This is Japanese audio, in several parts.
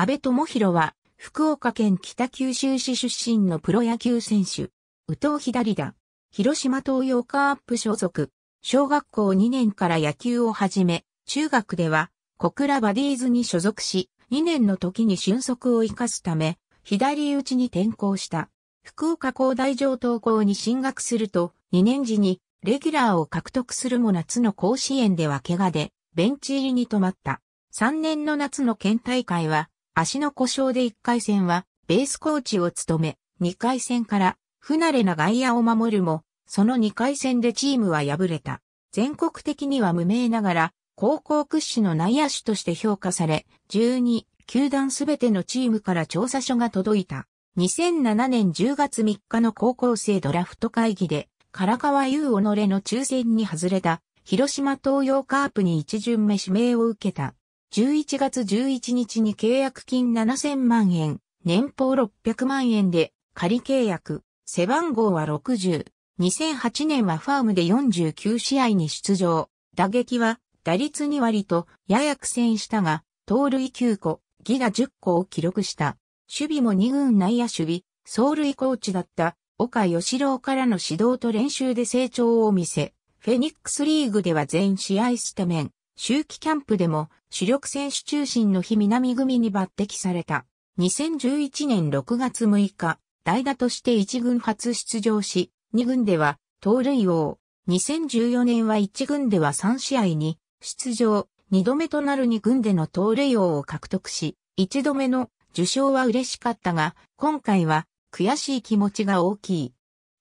安倍智弘は、福岡県北九州市出身のプロ野球選手。宇藤左田、広島東洋カープ所属。小学校2年から野球を始め、中学では、小倉バディーズに所属し、2年の時に俊足を生かすため、左打ちに転向した。福岡工大上等校に進学すると、2年時にレギュラーを獲得するも夏の甲子園では怪我で、ベンチ入りに止まった。3年の夏の県大会は、足の故障で1回戦はベースコーチを務め、2回戦から不慣れな外野を守るも、その2回戦でチームは敗れた。全国的には無名ながら、高校屈指の内野手として評価され、12、球団すべてのチームから調査書が届いた。2007年10月3日の高校生ドラフト会議で、唐川優己の抽選に外れた、広島東洋カープに一巡目指名を受けた。11月11日に契約金7000万円、年俸600万円で仮契約、背番号は60。2008年はファームで49試合に出場。打撃は打率2割とやや苦戦したが、盗塁9個、ギガ10個を記録した。守備も2軍内野守備、走塁コーチだった岡義郎からの指導と練習で成長を見せ、フェニックスリーグでは全試合スタメン、周期キャンプでも主力選手中心の日南組に抜擢された。2011年6月6日、代打として1軍初出場し、2軍では、盗塁王。2014年は1軍では3試合に、出場、2度目となる2軍での盗塁王を獲得し、1度目の受賞は嬉しかったが、今回は悔しい気持ちが大きい。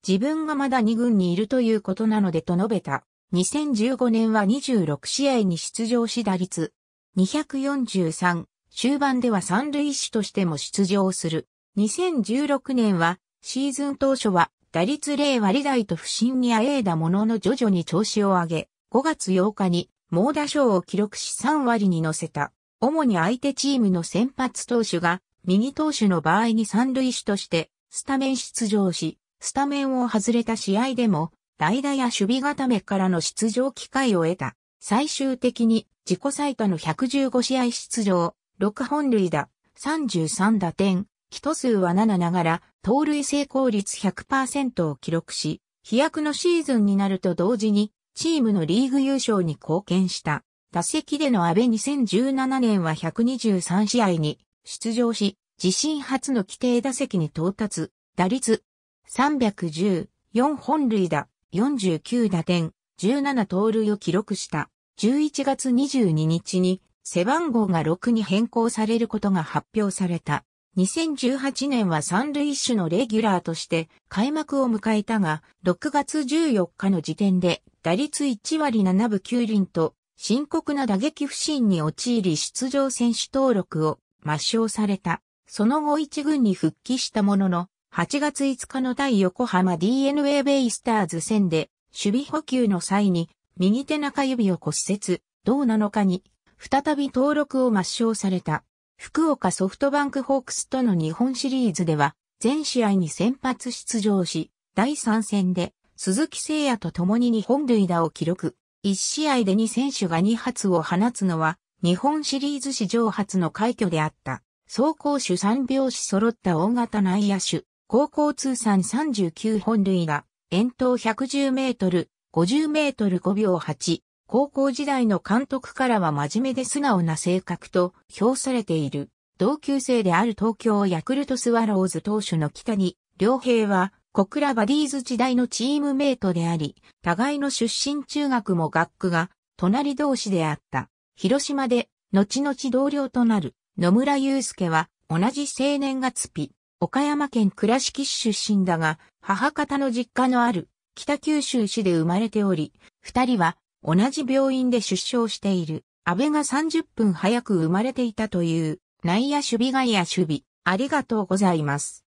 自分がまだ2軍にいるということなのでと述べた。2015年は26試合に出場し打率243、終盤では三塁手としても出場する。2016年は、シーズン当初は、打率0割台と不振にあえいだものの徐々に調子を上げ、5月8日に猛打賞を記録し3割に乗せた。主に相手チームの先発投手が、右投手の場合に三塁手として、スタメン出場し、スタメンを外れた試合でも、代打や守備固めからの出場機会を得た。最終的に自己最多の115試合出場、6本塁打、33打点、基礎数は7ながら、盗塁成功率100%を記録し、飛躍のシーズンになると同時に、チームのリーグ優勝に貢献した。打席での安倍2017年は123試合に出場し、自身初の規定打席に到達、打率310、4本塁打、49打点、17盗塁を記録した。11月22日に背番号が6に変更されることが発表された。2018年は三塁手のレギュラーとして開幕を迎えたが、6月14日の時点で打率1割7分9厘と深刻な打撃不振に陥り出場選手登録を抹消された。その後一軍に復帰したものの、8月5日の対横浜 DNA ベイスターズ戦で守備補給の際に、右手中指を骨折、同7日に、再び登録を抹消された。福岡ソフトバンクホークスとの日本シリーズでは、全試合に先発出場し、第3戦で、鈴木誠也と共に日本塁打を記録。1試合で2選手が2発を放つのは、日本シリーズ史上初の快挙であった。走行手3拍子揃った大型内野手、高校通算39本塁打、遠投110メートル、50メートル5秒8。高校時代の監督からは真面目で素直な性格と評されている。同級生である東京ヤクルトスワローズ投手の北に、良平は小倉バディーズ時代のチームメイトであり、互いの出身中学も学区が隣同士であった。広島で後々同僚となる野村祐介は同じ青年月日。岡山県倉敷市出身だが、母方の実家のある北九州市で生まれており、二人は同じ病院で出生している。安倍が30分早く生まれていたという内野守備外野守備。ありがとうございます。